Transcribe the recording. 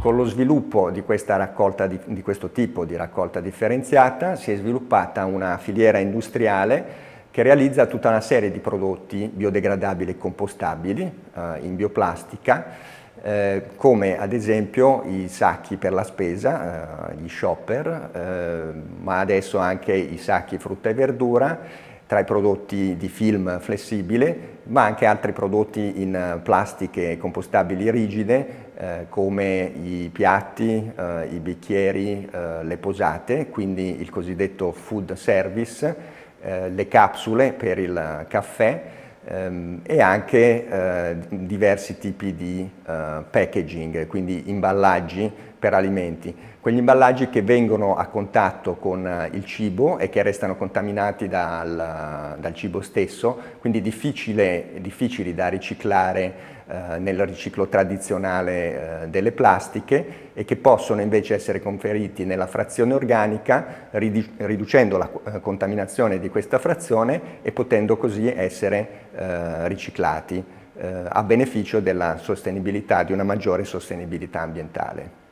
Con lo sviluppo di, di, di questo tipo di raccolta differenziata si è sviluppata una filiera industriale che realizza tutta una serie di prodotti biodegradabili e compostabili eh, in bioplastica eh, come ad esempio i sacchi per la spesa, eh, gli shopper, eh, ma adesso anche i sacchi frutta e verdura tra i prodotti di film flessibile, ma anche altri prodotti in eh, plastiche compostabili rigide eh, come i piatti, eh, i bicchieri, eh, le posate, quindi il cosiddetto food service, eh, le capsule per il eh, caffè, ehm, e anche eh, diversi tipi di eh, packaging, quindi imballaggi per alimenti. Quegli imballaggi che vengono a contatto con eh, il cibo e che restano contaminati dal, dal cibo stesso, quindi difficili da riciclare eh, nel riciclo tradizionale eh, delle plastiche e che possono invece essere conferiti nella frazione organica riducendo la eh, contaminazione di questa frazione e potendo così essere riciclati a beneficio della sostenibilità, di una maggiore sostenibilità ambientale.